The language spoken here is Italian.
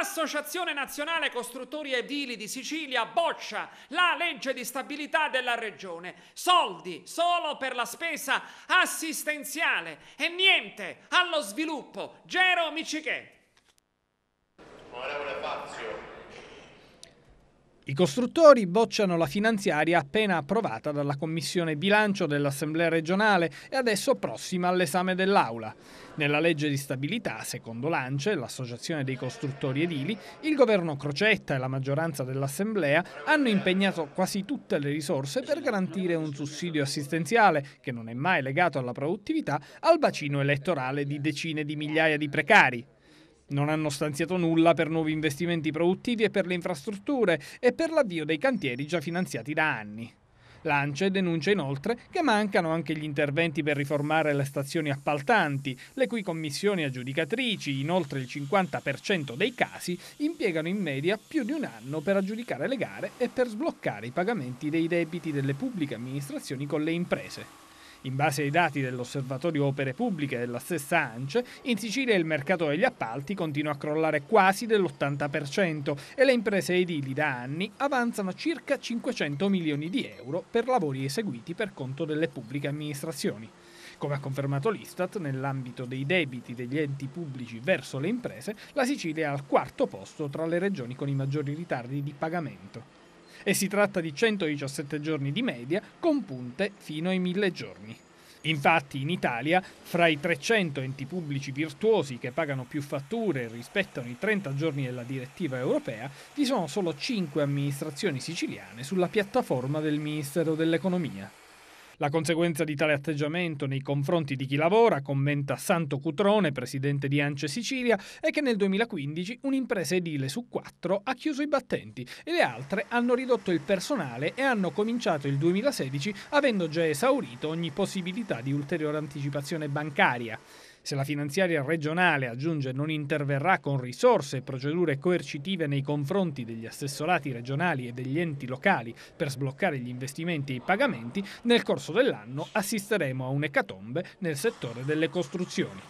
L'Associazione Nazionale Costruttori Edili di Sicilia boccia la legge di stabilità della Regione. Soldi solo per la spesa assistenziale e niente allo sviluppo. Gero Micichè. Onorevole Fazio, i costruttori bocciano la finanziaria appena approvata dalla Commissione Bilancio dell'Assemblea regionale e adesso prossima all'esame dell'Aula. Nella legge di stabilità, secondo l'ANCE, l'Associazione dei costruttori edili, il governo Crocetta e la maggioranza dell'Assemblea hanno impegnato quasi tutte le risorse per garantire un sussidio assistenziale, che non è mai legato alla produttività, al bacino elettorale di decine di migliaia di precari. Non hanno stanziato nulla per nuovi investimenti produttivi e per le infrastrutture e per l'avvio dei cantieri già finanziati da anni. L'ANCE denuncia inoltre che mancano anche gli interventi per riformare le stazioni appaltanti, le cui commissioni aggiudicatrici, in oltre il 50% dei casi, impiegano in media più di un anno per aggiudicare le gare e per sbloccare i pagamenti dei debiti delle pubbliche amministrazioni con le imprese. In base ai dati dell'Osservatorio Opere Pubbliche della stessa ANCE, in Sicilia il mercato degli appalti continua a crollare quasi dell'80% e le imprese edili da anni avanzano circa 500 milioni di euro per lavori eseguiti per conto delle pubbliche amministrazioni. Come ha confermato l'Istat, nell'ambito dei debiti degli enti pubblici verso le imprese, la Sicilia è al quarto posto tra le regioni con i maggiori ritardi di pagamento e si tratta di 117 giorni di media con punte fino ai 1000 giorni. Infatti in Italia, fra i 300 enti pubblici virtuosi che pagano più fatture e rispettano i 30 giorni della direttiva europea, vi sono solo 5 amministrazioni siciliane sulla piattaforma del Ministero dell'Economia. La conseguenza di tale atteggiamento nei confronti di chi lavora, commenta Santo Cutrone, presidente di Ance Sicilia, è che nel 2015 un'impresa edile su quattro ha chiuso i battenti e le altre hanno ridotto il personale e hanno cominciato il 2016 avendo già esaurito ogni possibilità di ulteriore anticipazione bancaria. Se la finanziaria regionale, aggiunge, non interverrà con risorse e procedure coercitive nei confronti degli assessorati regionali e degli enti locali per sbloccare gli investimenti e i pagamenti, nel corso dell'anno assisteremo a un'ecatombe nel settore delle costruzioni.